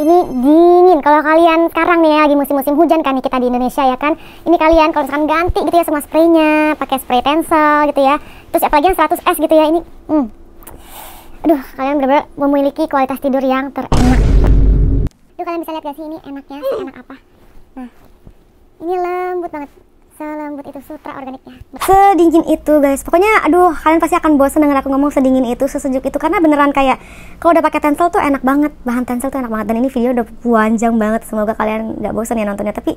ini dingin. Kalau kalian sekarang nih ya lagi musim-musim hujan kan nih kita di Indonesia ya kan. Ini kalian kalau misalkan ganti gitu ya sama spraynya, pakai spray tensel gitu ya. Terus apalagi yang 100 s gitu ya ini. Hmm. Aduh, kalian bener, bener memiliki kualitas tidur yang terenak. Aduh, kalian bisa lihat gak sih ini enaknya, enak apa? Nah, ini lembut banget selembut itu sutra organiknya. Sedingin itu guys, pokoknya aduh kalian pasti akan bosan dengan aku ngomong sedingin itu, sesejuk itu karena beneran kayak kalau udah pakai tensel tuh enak banget, bahan tensel tuh enak banget dan ini video udah panjang banget, semoga kalian nggak bosan ya nontonnya. Tapi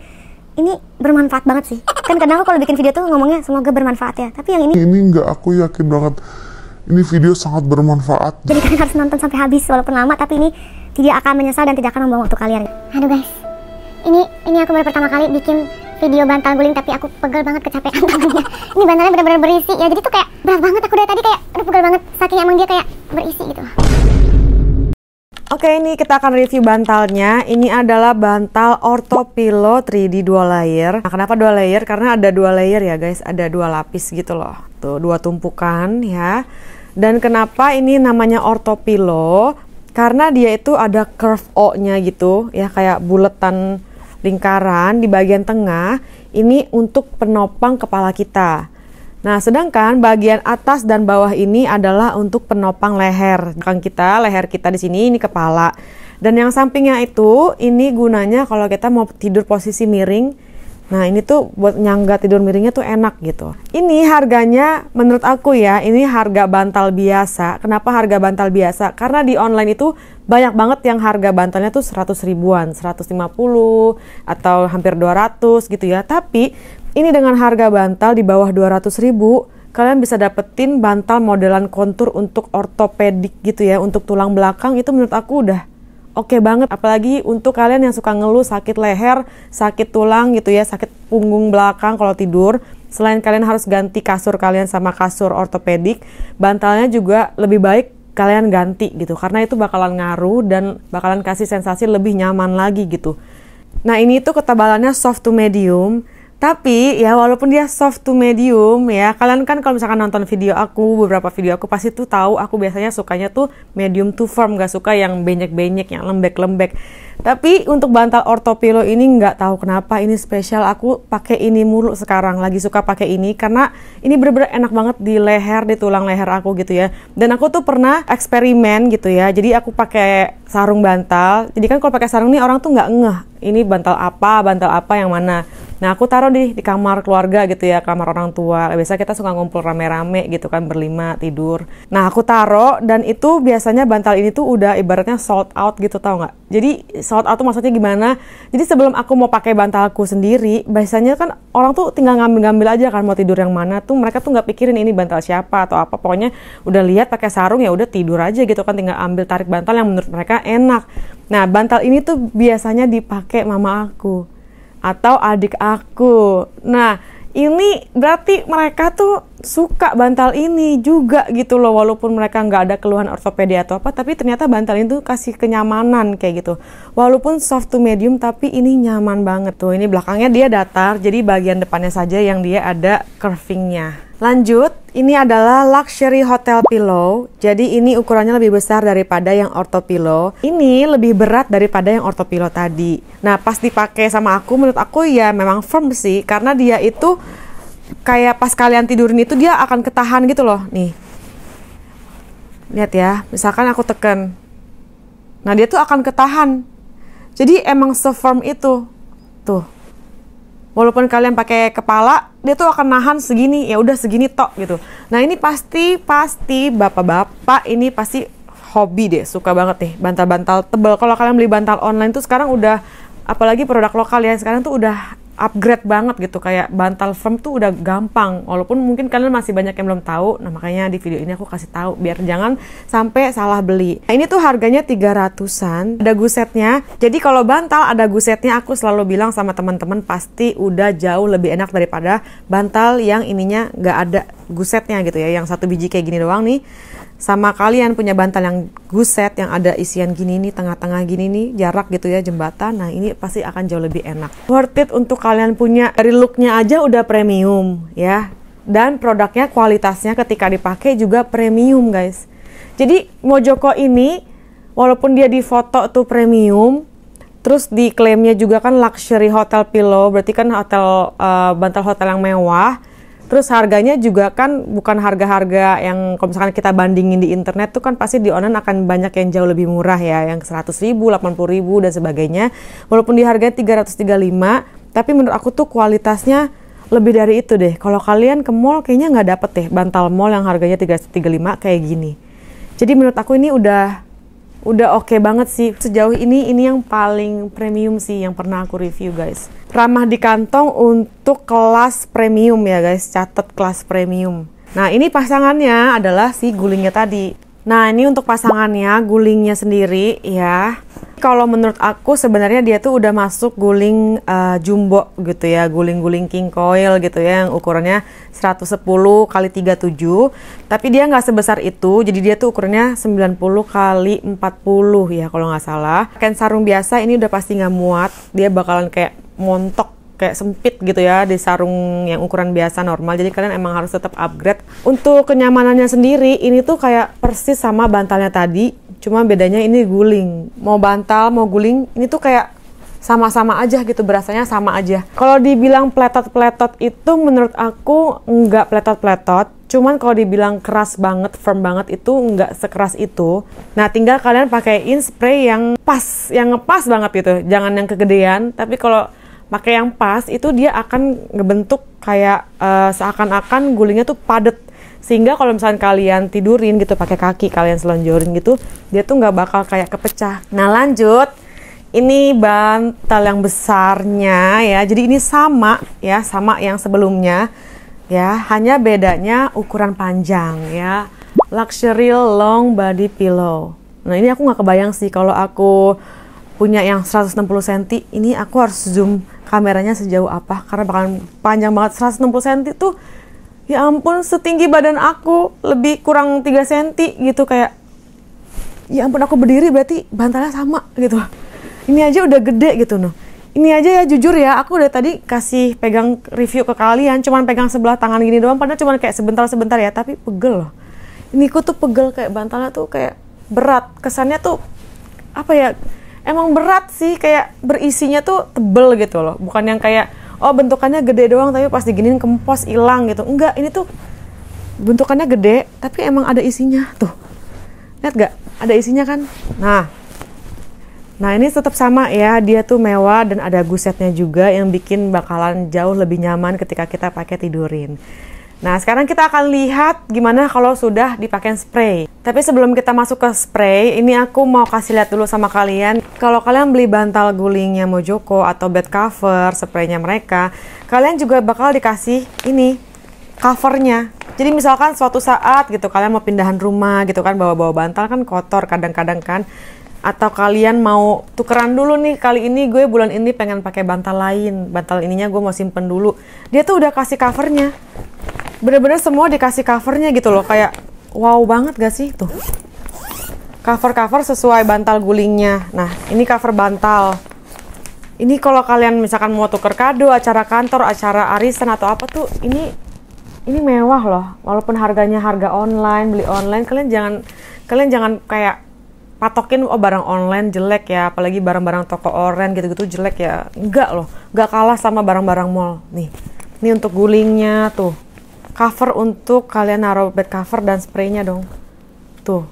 ini bermanfaat banget sih. Kan kadang aku kalau bikin video tuh ngomongnya semoga bermanfaat ya, tapi yang ini ini nggak aku yakin banget. Ini video sangat bermanfaat. Jadi kalian harus nonton sampai habis walaupun lama, tapi ini tidak akan menyesal dan tidak akan membuang waktu kalian. Aduh guys, ini ini aku baru pertama kali bikin video bantal guling tapi aku pegel banget kecapean tadinya ini bantalnya benar-benar berisi ya jadi tuh kayak berat banget aku dari tadi kayak aduh pegel banget saking emang dia kayak berisi gitu Oke ini kita akan review bantalnya Ini adalah bantal Orthopilo 3D dua layer nah, Kenapa dua layer? Karena ada dua layer ya guys Ada dua lapis gitu loh Tuh dua tumpukan ya Dan kenapa ini namanya Orthopilo? Karena dia itu ada curve O nya gitu Ya kayak buletan lingkaran di bagian tengah ini untuk penopang kepala kita. Nah, sedangkan bagian atas dan bawah ini adalah untuk penopang leher. Kan kita, leher kita di sini ini kepala. Dan yang sampingnya itu ini gunanya kalau kita mau tidur posisi miring Nah ini tuh buat nyangga tidur miringnya tuh enak gitu. Ini harganya menurut aku ya, ini harga bantal biasa. Kenapa harga bantal biasa? Karena di online itu banyak banget yang harga bantalnya tuh 100 ribuan, 150 atau hampir 200 gitu ya. Tapi ini dengan harga bantal di bawah 200 ribu, kalian bisa dapetin bantal modelan kontur untuk ortopedik gitu ya, untuk tulang belakang itu menurut aku udah oke okay banget apalagi untuk kalian yang suka ngeluh sakit leher sakit tulang gitu ya sakit punggung belakang kalau tidur selain kalian harus ganti kasur kalian sama kasur ortopedik bantalnya juga lebih baik kalian ganti gitu karena itu bakalan ngaruh dan bakalan kasih sensasi lebih nyaman lagi gitu nah ini tuh ketebalannya soft to medium tapi ya walaupun dia soft to medium ya, kalian kan kalau misalkan nonton video aku, beberapa video aku pasti tuh tahu aku biasanya sukanya tuh medium to firm, gak suka yang benyek-benyek, yang lembek-lembek. Tapi untuk bantal ortopilo ini nggak tahu kenapa ini spesial aku pakai ini mulu sekarang lagi suka pakai ini karena ini bener-bener enak banget di leher di tulang leher aku gitu ya. Dan aku tuh pernah eksperimen gitu ya. Jadi aku pakai sarung bantal. Jadi kan kalau pakai sarung nih orang tuh nggak ngeh ini bantal apa, bantal apa yang mana. Nah aku taruh di, di kamar keluarga gitu ya, kamar orang tua. Biasa kita suka ngumpul rame-rame gitu kan berlima tidur. Nah aku taruh dan itu biasanya bantal ini tuh udah ibaratnya sold out gitu tau nggak? Jadi sold out tuh maksudnya gimana? Jadi sebelum aku mau pakai bantalku sendiri, biasanya kan orang tuh tinggal ngambil-ngambil aja kan mau tidur yang mana tuh mereka tuh nggak pikirin ini bantal siapa atau apa. Pokoknya udah lihat pakai sarung ya udah tidur aja gitu kan tinggal ambil tarik bantal yang menurut mereka enak. Nah bantal ini tuh biasanya dipakai mama aku atau adik aku. Nah, ini berarti mereka tuh suka bantal ini juga gitu loh walaupun mereka nggak ada keluhan ortopedi atau apa tapi ternyata bantal itu kasih kenyamanan kayak gitu walaupun soft to medium tapi ini nyaman banget tuh ini belakangnya dia datar jadi bagian depannya saja yang dia ada curvingnya Lanjut, ini adalah luxury hotel pillow. Jadi ini ukurannya lebih besar daripada yang ortho pillow. Ini lebih berat daripada yang ortho pillow tadi. Nah, pas dipakai sama aku menurut aku ya memang firm sih karena dia itu kayak pas kalian tidurin itu dia akan ketahan gitu loh. Nih. Lihat ya, misalkan aku tekan. Nah, dia tuh akan ketahan. Jadi emang se-firm itu. Tuh walaupun kalian pakai kepala dia tuh akan nahan segini ya udah segini tok gitu nah ini pasti pasti bapak-bapak ini pasti hobi deh suka banget nih bantal-bantal tebal kalau kalian beli bantal online tuh sekarang udah apalagi produk lokal ya sekarang tuh udah upgrade banget gitu kayak bantal firm tuh udah gampang walaupun mungkin kalian masih banyak yang belum tahu nah makanya di video ini aku kasih tahu biar jangan sampai salah beli nah, ini tuh harganya 300an ada gusetnya jadi kalau bantal ada gusetnya aku selalu bilang sama teman-teman pasti udah jauh lebih enak daripada bantal yang ininya nggak ada gusetnya gitu ya yang satu biji kayak gini doang nih sama kalian punya bantal yang guset yang ada isian gini nih tengah-tengah gini nih jarak gitu ya jembatan nah ini pasti akan jauh lebih enak worth it untuk kalian punya dari looknya aja udah premium ya dan produknya kualitasnya ketika dipakai juga premium guys jadi Mojoko ini walaupun dia di foto tuh premium terus diklaimnya juga kan luxury hotel pillow berarti kan hotel uh, bantal hotel yang mewah Terus harganya juga kan bukan harga-harga yang kalau misalkan kita bandingin di internet tuh kan pasti di online akan banyak yang jauh lebih murah ya, yang 100 ribu, 80 ribu dan sebagainya. Walaupun di harga 335, tapi menurut aku tuh kualitasnya lebih dari itu deh. Kalau kalian ke mall kayaknya nggak dapet deh bantal mall yang harganya 335 kayak gini. Jadi menurut aku ini udah udah oke okay banget sih. Sejauh ini ini yang paling premium sih yang pernah aku review guys. Ramah di kantong untuk kelas premium ya guys, catat kelas premium. Nah ini pasangannya adalah si gulingnya tadi. Nah, ini untuk pasangannya, gulingnya sendiri ya. Kalau menurut aku sebenarnya dia tuh udah masuk guling uh, jumbo gitu ya, guling-guling king coil gitu ya yang ukurannya 110 kali 37. Tapi dia nggak sebesar itu, jadi dia tuh ukurannya 90 kali 40 ya kalau nggak salah. Kain sarung biasa ini udah pasti nggak muat, dia bakalan kayak montok kayak sempit gitu ya di sarung yang ukuran biasa normal jadi kalian emang harus tetap upgrade untuk kenyamanannya sendiri ini tuh kayak persis sama bantalnya tadi cuma bedanya ini guling mau bantal mau guling ini tuh kayak sama-sama aja gitu berasanya sama aja kalau dibilang pletot-pletot itu menurut aku nggak pletot-pletot cuman kalau dibilang keras banget firm banget itu nggak sekeras itu nah tinggal kalian pakaiin spray yang pas yang ngepas banget gitu jangan yang kegedean tapi kalau pakai yang pas itu dia akan ngebentuk kayak uh, seakan-akan gulingnya tuh padet sehingga kalau misalnya kalian tidurin gitu pakai kaki kalian selonjorin gitu dia tuh nggak bakal kayak kepecah nah lanjut ini bantal yang besarnya ya jadi ini sama ya sama yang sebelumnya ya hanya bedanya ukuran panjang ya luxury long body pillow nah ini aku nggak kebayang sih kalau aku punya yang 160 cm ini aku harus zoom kameranya sejauh apa karena bakalan panjang banget 160 cm tuh ya ampun setinggi badan aku lebih kurang 3 cm gitu kayak ya ampun aku berdiri berarti bantalnya sama gitu ini aja udah gede gitu noh ini aja ya jujur ya aku udah tadi kasih pegang review ke kalian cuman pegang sebelah tangan gini doang padahal cuman kayak sebentar-sebentar ya tapi pegel loh ini aku tuh pegel kayak bantalnya tuh kayak berat kesannya tuh apa ya emang berat sih kayak berisinya tuh tebel gitu loh bukan yang kayak oh bentukannya gede doang tapi pas diginin kempos hilang gitu enggak ini tuh bentukannya gede tapi emang ada isinya tuh lihat gak ada isinya kan nah nah ini tetap sama ya dia tuh mewah dan ada gusetnya juga yang bikin bakalan jauh lebih nyaman ketika kita pakai tidurin Nah, sekarang kita akan lihat gimana kalau sudah dipakai spray. Tapi sebelum kita masuk ke spray, ini aku mau kasih lihat dulu sama kalian. Kalau kalian beli bantal gulingnya Mojoko atau bed cover spraynya mereka, kalian juga bakal dikasih ini covernya. Jadi misalkan suatu saat gitu kalian mau pindahan rumah gitu kan bawa-bawa bantal kan kotor kadang-kadang kan atau kalian mau tukeran dulu nih kali ini gue bulan ini pengen pakai bantal lain bantal ininya gue mau simpen dulu dia tuh udah kasih covernya bener-bener semua dikasih covernya gitu loh kayak wow banget gak sih tuh cover-cover sesuai bantal gulingnya nah ini cover bantal ini kalau kalian misalkan mau tuker kado acara kantor acara arisan atau apa tuh ini ini mewah loh walaupun harganya harga online beli online kalian jangan kalian jangan kayak patokin oh barang online jelek ya apalagi barang-barang toko online gitu-gitu jelek ya enggak loh enggak kalah sama barang-barang mall nih ini untuk gulingnya tuh cover untuk kalian naruh bed cover dan spraynya dong tuh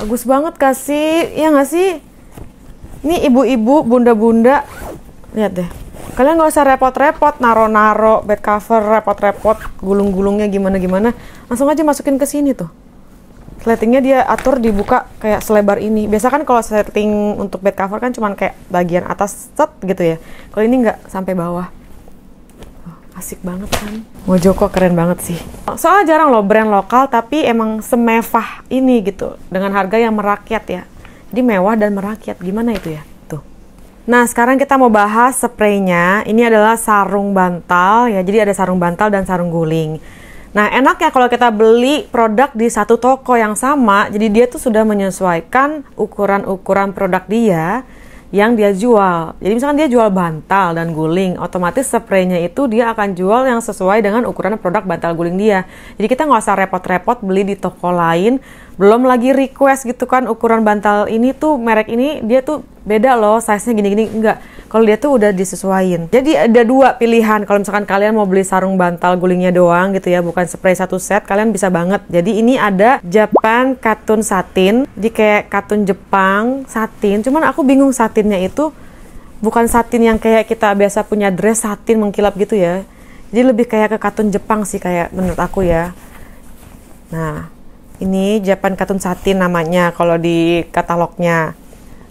bagus banget kasih ya nggak sih ini ibu-ibu bunda-bunda lihat deh kalian nggak usah repot-repot naro-naro bed cover repot-repot gulung-gulungnya gimana-gimana langsung aja masukin ke sini tuh settingnya dia atur dibuka kayak selebar ini biasa kan kalau setting untuk bed cover kan cuman kayak bagian atas set gitu ya kalau ini nggak sampai bawah asik banget kan Mojoko keren banget sih soalnya jarang loh brand lokal tapi emang semewah ini gitu dengan harga yang merakyat ya jadi mewah dan merakyat gimana itu ya tuh nah sekarang kita mau bahas spraynya ini adalah sarung bantal ya jadi ada sarung bantal dan sarung guling Nah, enak ya kalau kita beli produk di satu toko yang sama, jadi dia tuh sudah menyesuaikan ukuran-ukuran produk dia yang dia jual. Jadi misalkan dia jual bantal dan guling, otomatis spraynya itu dia akan jual yang sesuai dengan ukuran produk bantal guling dia. Jadi kita nggak usah repot-repot beli di toko lain belum lagi request gitu kan ukuran bantal ini tuh merek ini dia tuh beda loh size-nya gini-gini enggak kalau dia tuh udah disesuaikan jadi ada dua pilihan kalau misalkan kalian mau beli sarung bantal gulingnya doang gitu ya bukan spray satu set kalian bisa banget jadi ini ada Japan katun satin di kayak katun Jepang satin cuman aku bingung satinnya itu bukan satin yang kayak kita biasa punya dress satin mengkilap gitu ya jadi lebih kayak ke katun Jepang sih kayak menurut aku ya nah ini Japan Katun Satin namanya kalau di katalognya.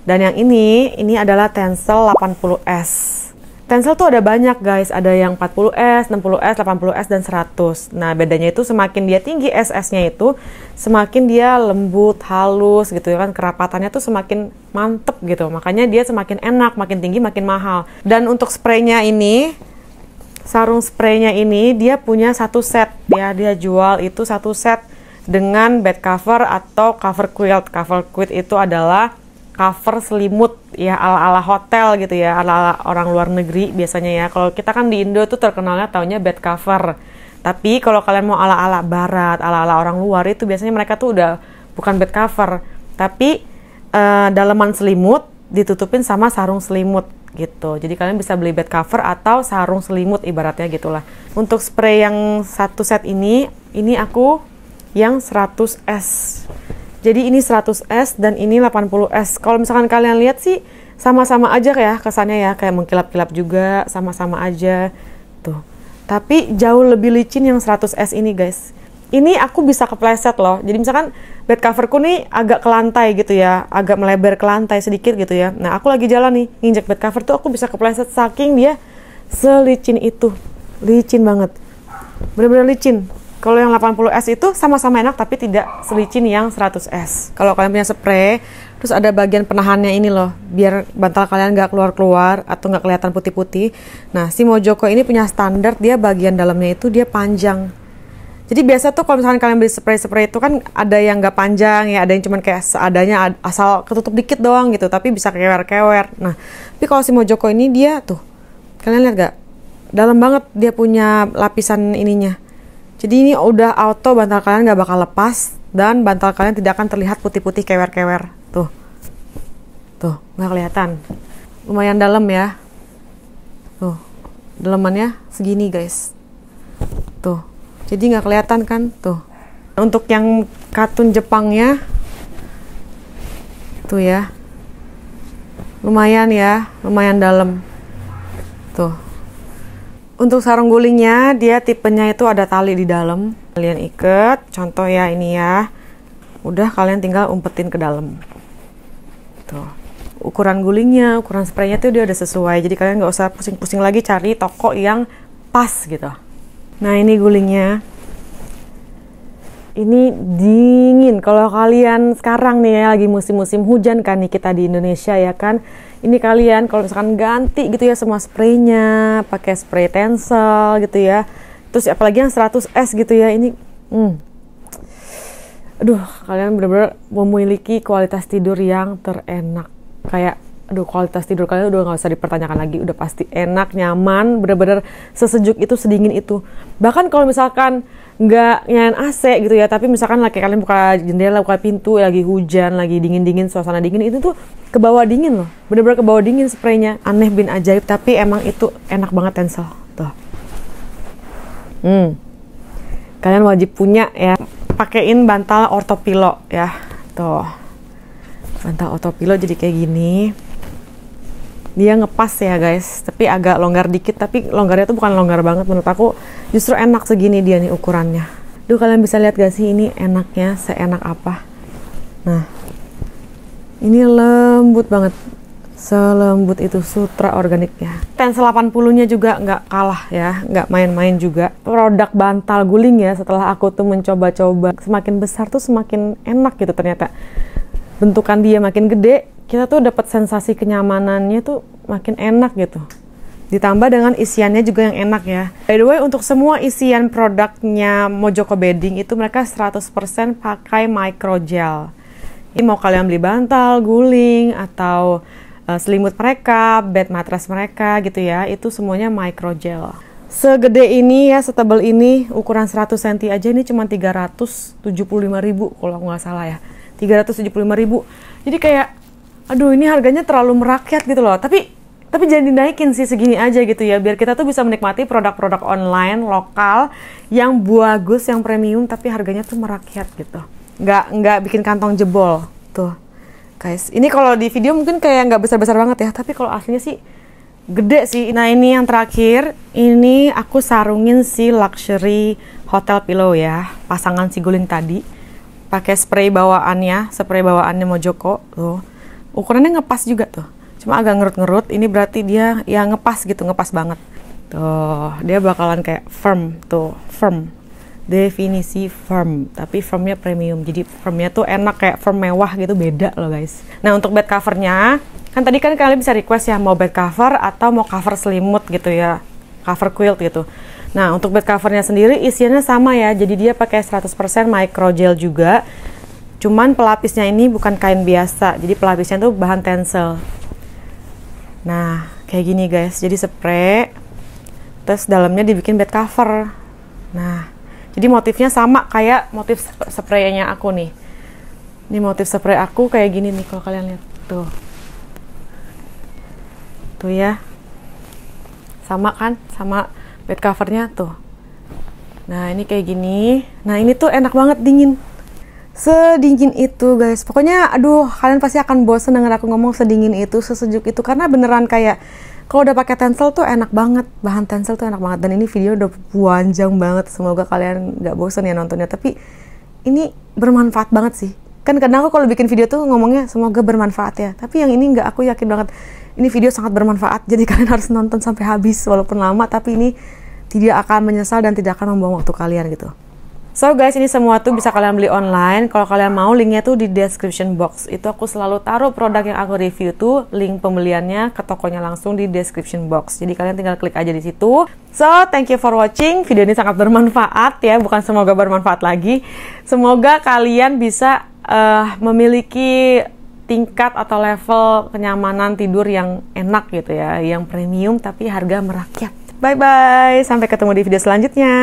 Dan yang ini, ini adalah tensel 80S. Tensel tuh ada banyak guys, ada yang 40S, 60S, 80S, dan 100. Nah bedanya itu semakin dia tinggi SS-nya itu, semakin dia lembut, halus gitu ya kan, kerapatannya tuh semakin mantep gitu. Makanya dia semakin enak, makin tinggi makin mahal. Dan untuk spraynya ini, sarung spraynya ini dia punya satu set ya, dia jual itu satu set dengan bed cover atau cover quilt. Cover quilt itu adalah cover selimut ya ala-ala hotel gitu ya, ala-ala orang luar negeri biasanya ya. Kalau kita kan di Indo itu terkenalnya taunya bed cover. Tapi kalau kalian mau ala-ala barat, ala-ala orang luar itu biasanya mereka tuh udah bukan bed cover, tapi uh, eh, dalaman selimut ditutupin sama sarung selimut gitu. Jadi kalian bisa beli bed cover atau sarung selimut ibaratnya gitulah. Untuk spray yang satu set ini, ini aku yang 100S. Jadi ini 100S dan ini 80S. Kalau misalkan kalian lihat sih sama-sama aja ya kesannya ya kayak mengkilap-kilap juga, sama-sama aja. Tuh. Tapi jauh lebih licin yang 100S ini, guys. Ini aku bisa kepleset loh. Jadi misalkan bed coverku nih agak ke lantai gitu ya, agak melebar ke lantai sedikit gitu ya. Nah, aku lagi jalan nih, nginjek bed cover tuh aku bisa kepleset saking dia selicin itu. Licin banget. Bener-bener licin. Kalau yang 80S itu sama-sama enak tapi tidak selicin yang 100S. Kalau kalian punya spray, terus ada bagian penahannya ini loh, biar bantal kalian nggak keluar-keluar atau nggak kelihatan putih-putih. Nah, si Mojoko ini punya standar, dia bagian dalamnya itu dia panjang. Jadi biasa tuh kalau misalkan kalian beli spray-spray itu kan ada yang nggak panjang ya, ada yang cuman kayak seadanya asal ketutup dikit doang gitu, tapi bisa kewer-kewer. Nah, tapi kalau si Mojoko ini dia tuh, kalian lihat nggak? Dalam banget dia punya lapisan ininya. Jadi ini udah auto bantal kalian nggak bakal lepas dan bantal kalian tidak akan terlihat putih-putih kewer-kewer. Tuh, tuh nggak kelihatan. Lumayan dalam ya. Tuh, dalamannya segini guys. Tuh, jadi nggak kelihatan kan? Tuh. Untuk yang katun Jepangnya, tuh ya, lumayan ya, lumayan dalam. Tuh. Untuk sarung gulingnya, dia tipenya itu ada tali di dalam. Kalian ikat, contoh ya ini ya. Udah kalian tinggal umpetin ke dalam. Tuh. Ukuran gulingnya, ukuran spraynya tuh dia udah sesuai. Jadi kalian nggak usah pusing-pusing lagi cari toko yang pas gitu. Nah ini gulingnya ini dingin. Kalau kalian sekarang nih ya lagi musim-musim hujan kan nih kita di Indonesia ya kan. Ini kalian kalau misalkan ganti gitu ya semua spraynya, pakai spray tensel gitu ya. Terus apalagi yang 100S gitu ya ini hmm. Aduh, kalian benar-benar memiliki kualitas tidur yang terenak. Kayak aduh kualitas tidur kalian udah nggak usah dipertanyakan lagi udah pasti enak nyaman bener-bener sesejuk itu sedingin itu bahkan kalau misalkan nggak nyalain AC gitu ya tapi misalkan laki kalian buka jendela buka pintu lagi hujan lagi dingin dingin suasana dingin itu tuh ke bawah dingin loh bener-bener ke bawah dingin spraynya aneh bin ajaib tapi emang itu enak banget tensel tuh hmm kalian wajib punya ya pakein bantal ortopilo ya tuh bantal ortopilo jadi kayak gini dia ngepas ya guys tapi agak longgar dikit tapi longgarnya tuh bukan longgar banget menurut aku justru enak segini dia nih ukurannya duh kalian bisa lihat gak sih ini enaknya seenak apa nah ini lembut banget selembut itu sutra organiknya tensel 80 nya juga nggak kalah ya nggak main-main juga produk bantal guling ya setelah aku tuh mencoba-coba semakin besar tuh semakin enak gitu ternyata bentukan dia makin gede kita tuh dapat sensasi kenyamanannya tuh makin enak gitu. Ditambah dengan isiannya juga yang enak ya. By the way, untuk semua isian produknya Mojoko Bedding itu mereka 100% pakai microgel. Ini mau kalian beli bantal, guling, atau uh, selimut mereka, bed matras mereka gitu ya, itu semuanya microgel. Segede ini ya, setebal ini, ukuran 100 cm aja ini cuma 375 ribu kalau nggak salah ya. 375 ribu. Jadi kayak aduh ini harganya terlalu merakyat gitu loh tapi tapi jangan dinaikin sih segini aja gitu ya biar kita tuh bisa menikmati produk-produk online lokal yang bagus yang premium tapi harganya tuh merakyat gitu nggak nggak bikin kantong jebol tuh guys ini kalau di video mungkin kayak nggak besar-besar banget ya tapi kalau aslinya sih gede sih nah ini yang terakhir ini aku sarungin si luxury hotel pillow ya pasangan si guling tadi pakai spray bawaannya spray bawaannya Mojoko tuh ukurannya ngepas juga tuh cuma agak ngerut-ngerut ini berarti dia ya ngepas gitu ngepas banget tuh dia bakalan kayak firm tuh firm definisi firm tapi firmnya premium jadi firmnya tuh enak kayak firm mewah gitu beda loh guys nah untuk bed covernya kan tadi kan kalian bisa request ya mau bed cover atau mau cover selimut gitu ya cover quilt gitu nah untuk bed covernya sendiri isiannya sama ya jadi dia pakai 100% micro gel juga Cuman pelapisnya ini bukan kain biasa, jadi pelapisnya tuh bahan tensel. Nah, kayak gini guys, jadi spray, terus dalamnya dibikin bed cover. Nah, jadi motifnya sama kayak motif spraynya aku nih. Ini motif spray aku kayak gini nih kalau kalian lihat tuh. Tuh ya. Sama kan? Sama bed covernya tuh. Nah, ini kayak gini. Nah, ini tuh enak banget dingin sedingin itu guys pokoknya aduh kalian pasti akan bosen dengan aku ngomong sedingin itu sesejuk itu karena beneran kayak kalau udah pakai tensel tuh enak banget bahan tensel tuh enak banget dan ini video udah panjang banget semoga kalian nggak bosen ya nontonnya tapi ini bermanfaat banget sih kan kadang aku kalau bikin video tuh ngomongnya semoga bermanfaat ya tapi yang ini nggak aku yakin banget ini video sangat bermanfaat jadi kalian harus nonton sampai habis walaupun lama tapi ini tidak akan menyesal dan tidak akan membuang waktu kalian gitu So guys, ini semua tuh bisa kalian beli online. Kalau kalian mau, linknya tuh di description box. Itu aku selalu taruh produk yang aku review tuh, link pembeliannya ke tokonya langsung di description box. Jadi kalian tinggal klik aja di situ. So, thank you for watching. Video ini sangat bermanfaat ya, bukan semoga bermanfaat lagi. Semoga kalian bisa uh, memiliki tingkat atau level kenyamanan tidur yang enak gitu ya, yang premium tapi harga merakyat. Bye bye, sampai ketemu di video selanjutnya.